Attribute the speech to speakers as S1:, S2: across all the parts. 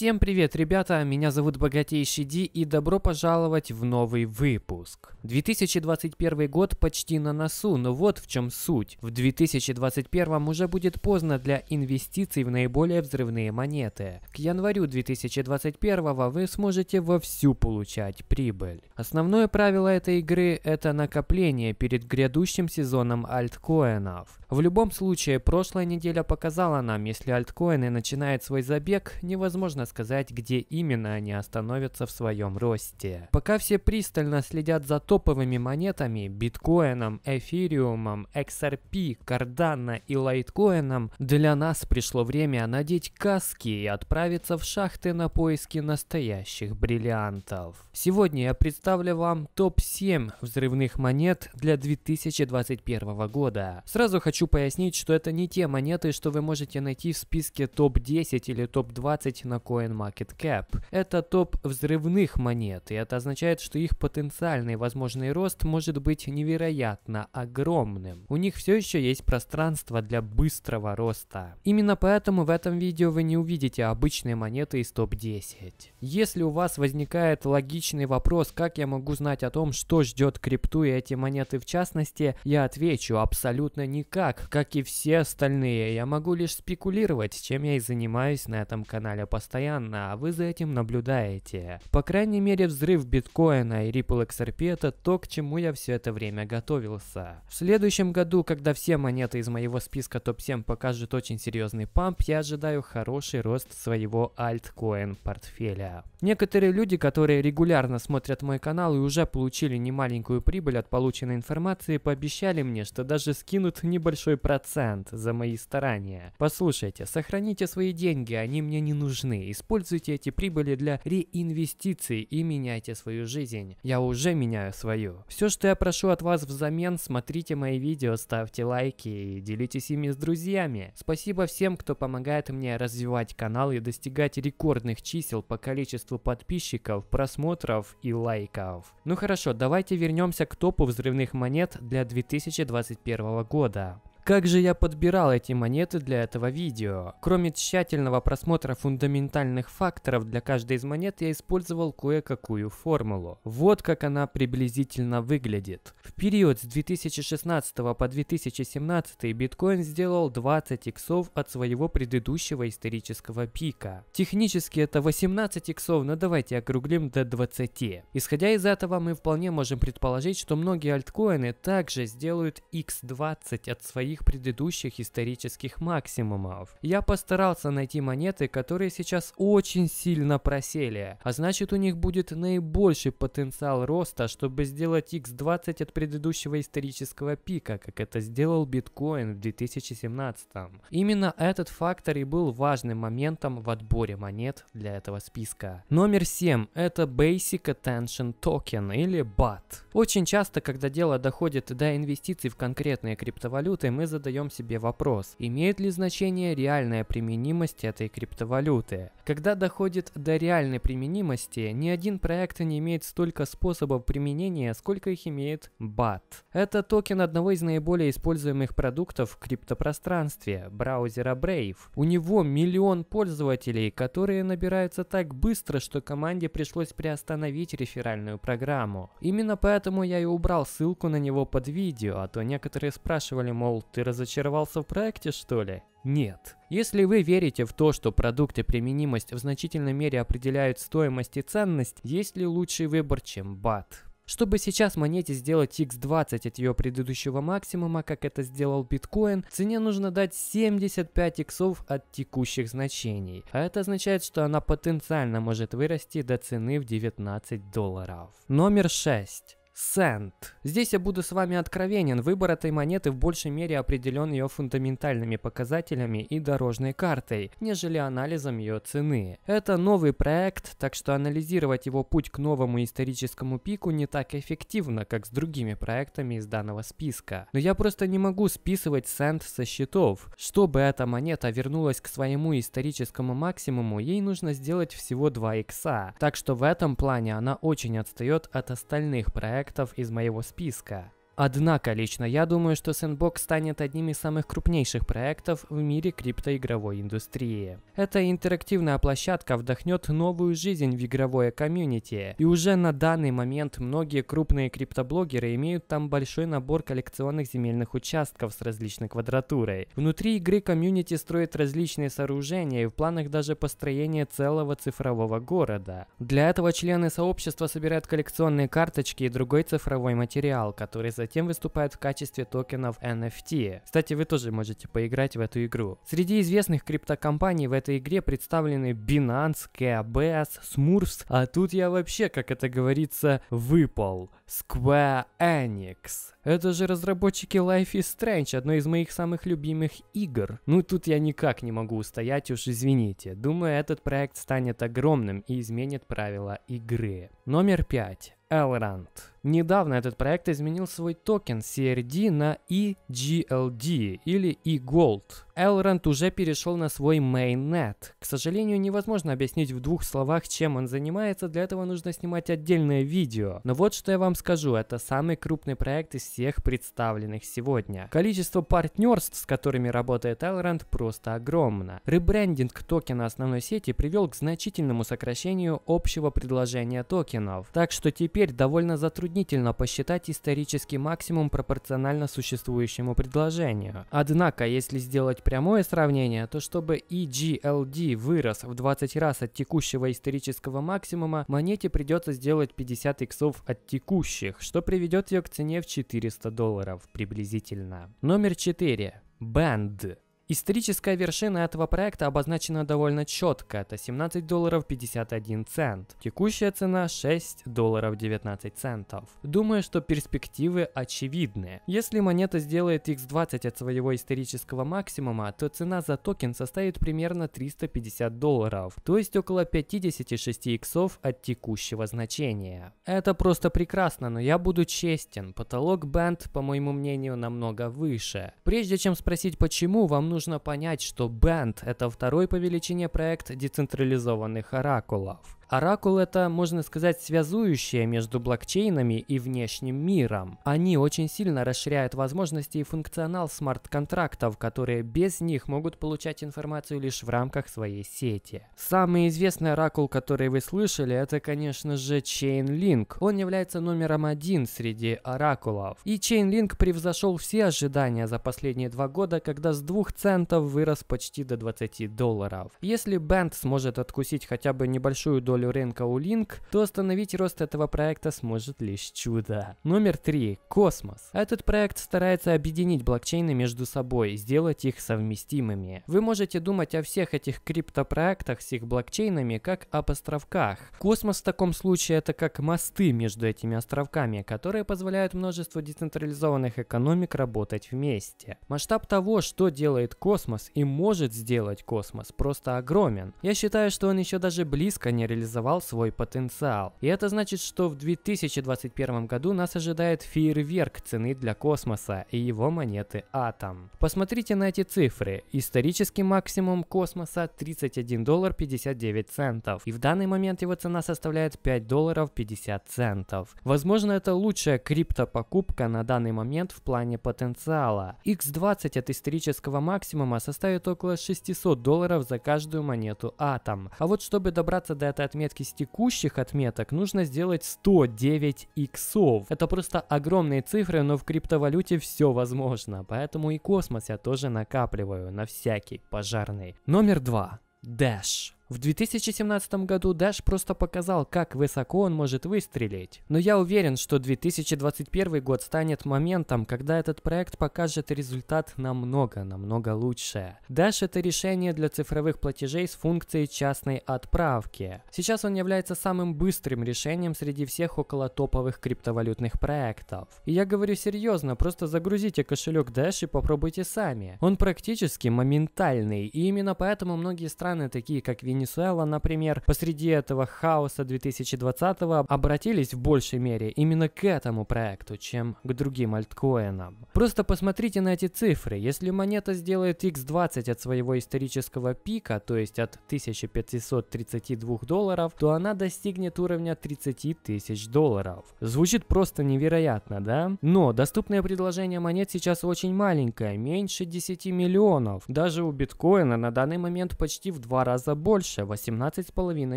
S1: Всем привет, ребята! Меня зовут Богатейший Ди и добро пожаловать в новый выпуск. 2021 год почти на носу, но вот в чем суть. В 2021 уже будет поздно для инвестиций в наиболее взрывные монеты. К январю 2021 вы сможете вовсю получать прибыль. Основное правило этой игры – это накопление перед грядущим сезоном альткоинов. В любом случае, прошлая неделя показала нам, если альткоины начинают свой забег, невозможно сказать, где именно они остановятся в своем росте. Пока все пристально следят за топовыми монетами, биткоином, эфириумом, XRP, кардана и лайткоином, для нас пришло время надеть каски и отправиться в шахты на поиски настоящих бриллиантов. Сегодня я представлю вам топ-7 взрывных монет для 2021 года. Сразу хочу пояснить, что это не те монеты, что вы можете найти в списке топ-10 или топ-20 на коин CoinMarketCap. Это топ взрывных монет, и это означает, что их потенциальный возможный рост может быть невероятно огромным. У них все еще есть пространство для быстрого роста. Именно поэтому в этом видео вы не увидите обычные монеты из топ-10. Если у вас возникает логичный вопрос, как я могу знать о том, что ждет крипту и эти монеты в частности, я отвечу абсолютно никак, как и все остальные. Я могу лишь спекулировать, чем я и занимаюсь на этом канале постоянно постоянно, а вы за этим наблюдаете. По крайней мере, взрыв биткоина и Ripple XRP это то, к чему я все это время готовился. В следующем году, когда все монеты из моего списка топ-7 покажут очень серьезный памп, я ожидаю хороший рост своего альткоин портфеля. Некоторые люди, которые регулярно смотрят мой канал и уже получили немаленькую прибыль от полученной информации, пообещали мне, что даже скинут небольшой процент за мои старания. Послушайте, сохраните свои деньги, они мне не нужны, Используйте эти прибыли для реинвестиций и меняйте свою жизнь. Я уже меняю свою. Все, что я прошу от вас взамен, смотрите мои видео, ставьте лайки и делитесь ими с друзьями. Спасибо всем, кто помогает мне развивать канал и достигать рекордных чисел по количеству подписчиков, просмотров и лайков. Ну хорошо, давайте вернемся к топу взрывных монет для 2021 года. Как же я подбирал эти монеты для этого видео? Кроме тщательного просмотра фундаментальных факторов для каждой из монет, я использовал кое-какую формулу. Вот как она приблизительно выглядит. В период с 2016 по 2017 биткоин сделал 20 иксов от своего предыдущего исторического пика. Технически это 18 иксов, но давайте округлим до 20. Исходя из этого, мы вполне можем предположить, что многие альткоины также сделают x20 от своих моих предыдущих исторических максимумов. Я постарался найти монеты, которые сейчас очень сильно просели, а значит у них будет наибольший потенциал роста, чтобы сделать x20 от предыдущего исторического пика, как это сделал биткоин в 2017. Именно этот фактор и был важным моментом в отборе монет для этого списка. Номер 7 это Basic Attention Token или BAT. Очень часто, когда дело доходит до инвестиций в конкретные криптовалюты, мы мы задаем себе вопрос, имеет ли значение реальная применимость этой криптовалюты. Когда доходит до реальной применимости, ни один проект не имеет столько способов применения, сколько их имеет BAT. Это токен одного из наиболее используемых продуктов в криптопространстве – браузера Brave. У него миллион пользователей, которые набираются так быстро, что команде пришлось приостановить реферальную программу. Именно поэтому я и убрал ссылку на него под видео, а то некоторые спрашивали, мол, ты разочаровался в проекте, что ли? Нет. Если вы верите в то, что продукты применимость в значительной мере определяют стоимость и ценность, есть ли лучший выбор, чем бат? Чтобы сейчас монете сделать x20 от ее предыдущего максимума, как это сделал биткоин, цене нужно дать 75 иксов от текущих значений. А это означает, что она потенциально может вырасти до цены в 19 долларов. Номер 6. Сент. Здесь я буду с вами откровенен, выбор этой монеты в большей мере определен ее фундаментальными показателями и дорожной картой, нежели анализом ее цены. Это новый проект, так что анализировать его путь к новому историческому пику не так эффективно, как с другими проектами из данного списка. Но я просто не могу списывать Сент со счетов. Чтобы эта монета вернулась к своему историческому максимуму, ей нужно сделать всего 2 икса, так что в этом плане она очень отстает от остальных проектов проектов из моего списка. Однако лично я думаю, что Sandbox станет одним из самых крупнейших проектов в мире криптоигровой индустрии. Эта интерактивная площадка вдохнет новую жизнь в игровое комьюнити, и уже на данный момент многие крупные криптоблогеры имеют там большой набор коллекционных земельных участков с различной квадратурой. Внутри игры комьюнити строит различные сооружения и в планах даже построение целого цифрового города. Для этого члены сообщества собирают коллекционные карточки и другой цифровой материал, который затем затем выступают в качестве токенов NFT. Кстати, вы тоже можете поиграть в эту игру. Среди известных криптокомпаний в этой игре представлены Binance, KBS, Smurfs, а тут я вообще, как это говорится, выпал. Square Enix. Это же разработчики Life is Strange, одной из моих самых любимых игр. Ну тут я никак не могу устоять, уж извините. Думаю, этот проект станет огромным и изменит правила игры. Номер пять. Elrond. Недавно этот проект изменил свой токен CRD на EGLD или eGold. Элронд уже перешел на свой мейнет. К сожалению, невозможно объяснить в двух словах, чем он занимается, для этого нужно снимать отдельное видео. Но вот что я вам скажу, это самый крупный проект из всех представленных сегодня. Количество партнерств, с которыми работает Элронд, просто огромно. Ребрендинг токена основной сети привел к значительному сокращению общего предложения токенов. Так что теперь довольно затруднительно посчитать исторический максимум пропорционально существующему предложению. Однако, если сделать прямое сравнение, то чтобы EGLD вырос в 20 раз от текущего исторического максимума, монете придется сделать 50 иксов от текущих, что приведет ее к цене в 400 долларов приблизительно. Номер 4. Band. Историческая вершина этого проекта обозначена довольно четко, это 17 долларов 51 цент. Текущая цена 6 долларов 19 центов. Думаю, что перспективы очевидны. Если монета сделает x20 от своего исторического максимума, то цена за токен составит примерно 350 долларов, то есть около 56 иксов от текущего значения. Это просто прекрасно, но я буду честен, потолок бенд, по моему мнению, намного выше. Прежде чем спросить почему, вам нужно нужно понять, что Band — это второй по величине проект децентрализованных оракулов. Оракул — это, можно сказать, связующее между блокчейнами и внешним миром. Они очень сильно расширяют возможности и функционал смарт-контрактов, которые без них могут получать информацию лишь в рамках своей сети. Самый известный оракул, который вы слышали, это, конечно же, Chainlink. Он является номером один среди оракулов. И Chainlink превзошел все ожидания за последние два года, когда с двух центов вырос почти до 20 долларов. Если Бенд сможет откусить хотя бы небольшую долю долю рынка у Link, то остановить рост этого проекта сможет лишь чудо. Номер три, Космос. Этот проект старается объединить блокчейны между собой, сделать их совместимыми. Вы можете думать о всех этих криптопроектах с их блокчейнами как об островках. Космос в таком случае это как мосты между этими островками, которые позволяют множеству децентрализованных экономик работать вместе. Масштаб того, что делает космос и может сделать космос, просто огромен. Я считаю, что он еще даже близко не реализован реализовал свой потенциал. И это значит, что в 2021 году нас ожидает фейерверк цены для космоса и его монеты Атом. Посмотрите на эти цифры. Исторический максимум космоса 31 доллар 59 центов. И в данный момент его цена составляет 5 долларов 50 центов. Возможно, это лучшая криптопокупка на данный момент в плане потенциала. X20 от исторического максимума составит около 600 долларов за каждую монету Атом. А вот чтобы добраться до этой отметки, отметки с текущих отметок, нужно сделать 109 иксов. Это просто огромные цифры, но в криптовалюте все возможно, поэтому и космос я тоже накапливаю на всякий пожарный. Номер два. Dash. В 2017 году Dash просто показал, как высоко он может выстрелить. Но я уверен, что 2021 год станет моментом, когда этот проект покажет результат намного, намного лучше. Dash это решение для цифровых платежей с функцией частной отправки. Сейчас он является самым быстрым решением среди всех около топовых криптовалютных проектов. И я говорю серьезно, просто загрузите кошелек Dash и попробуйте сами. Он практически моментальный, и именно поэтому многие страны, такие как Венесуэла, Венесуэла, например, посреди этого хаоса 2020-го обратились в большей мере именно к этому проекту, чем к другим альткоинам. Просто посмотрите на эти цифры. Если монета сделает x20 от своего исторического пика, то есть от 1532 долларов, то она достигнет уровня 30 тысяч долларов. Звучит просто невероятно, да? Но доступное предложение монет сейчас очень маленькое, меньше 10 миллионов. Даже у биткоина на данный момент почти в два раза больше больше, 18,5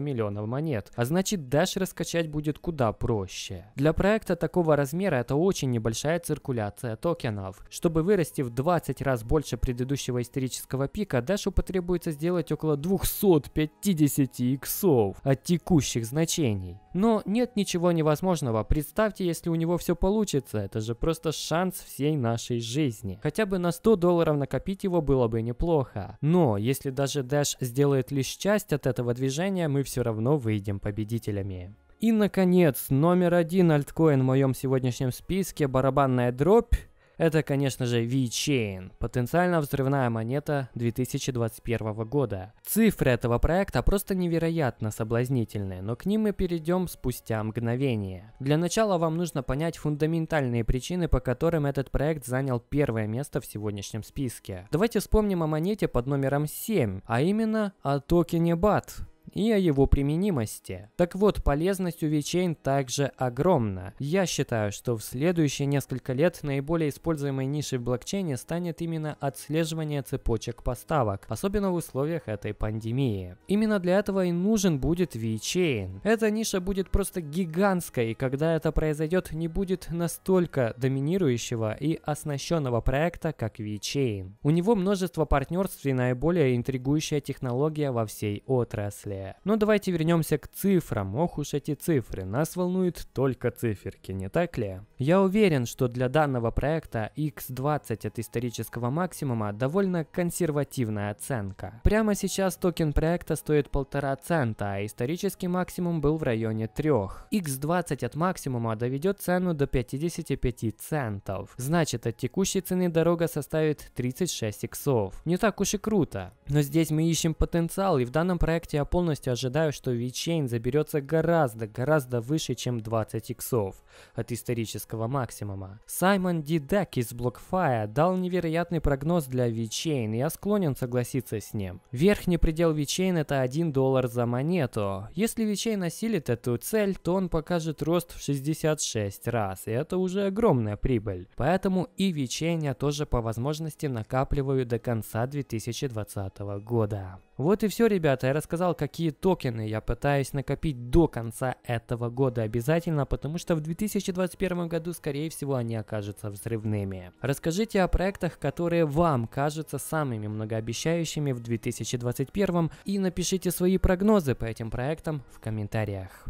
S1: миллионов монет, а значит Dash раскачать будет куда проще. Для проекта такого размера это очень небольшая циркуляция токенов. Чтобы вырасти в 20 раз больше предыдущего исторического пика, Dash потребуется сделать около 250 иксов от текущих значений. Но нет ничего невозможного. Представьте, если у него все получится. Это же просто шанс всей нашей жизни. Хотя бы на 100 долларов накопить его было бы неплохо. Но если даже Дэш сделает лишь часть от этого движения, мы все равно выйдем победителями. И, наконец, номер один альткоин в моем сегодняшнем списке – барабанная дробь – это, конечно же, VeChain, потенциально взрывная монета 2021 года. Цифры этого проекта просто невероятно соблазнительны, но к ним мы перейдем спустя мгновение. Для начала вам нужно понять фундаментальные причины, по которым этот проект занял первое место в сегодняшнем списке. Давайте вспомним о монете под номером 7, а именно о токене BAT и о его применимости. Так вот, полезность у VeChain также огромна. Я считаю, что в следующие несколько лет наиболее используемой нишей в блокчейне станет именно отслеживание цепочек поставок, особенно в условиях этой пандемии. Именно для этого и нужен будет VeChain. Эта ниша будет просто гигантской, и когда это произойдет, не будет настолько доминирующего и оснащенного проекта, как VeChain. У него множество партнерств и наиболее интригующая технология во всей отрасли далее. Но давайте вернемся к цифрам. Ох уж эти цифры. Нас волнуют только циферки, не так ли? Я уверен, что для данного проекта x20 от исторического максимума довольно консервативная оценка. Прямо сейчас токен проекта стоит полтора цента, а исторический максимум был в районе 3. x20 от максимума доведет цену до 55 центов. Значит, от текущей цены дорога составит 36 иксов. Не так уж и круто. Но здесь мы ищем потенциал, и в данном проекте я полностью готовностью ожидаю, что VeChain заберется гораздо, гораздо выше, чем 20 иксов от исторического максимума. Саймон Дидек из BlockFi дал невероятный прогноз для VeChain, и я склонен согласиться с ним. Верхний предел VeChain это 1 доллар за монету. Если VeChain осилит эту цель, то он покажет рост в 66 раз, и это уже огромная прибыль. Поэтому и VeChain я тоже по возможности накапливаю до конца 2020 года. Вот и все, ребята, я рассказал, какие какие токены я пытаюсь накопить до конца этого года обязательно, потому что в 2021 году, скорее всего, они окажутся взрывными. Расскажите о проектах, которые вам кажутся самыми многообещающими в 2021 и напишите свои прогнозы по этим проектам в комментариях.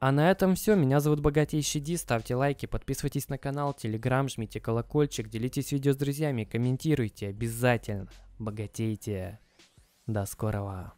S1: А на этом все. Меня зовут Богатейший Ди. Ставьте лайки, подписывайтесь на канал, телеграм, жмите колокольчик, делитесь видео с друзьями, комментируйте обязательно. Богатейте. До скорого.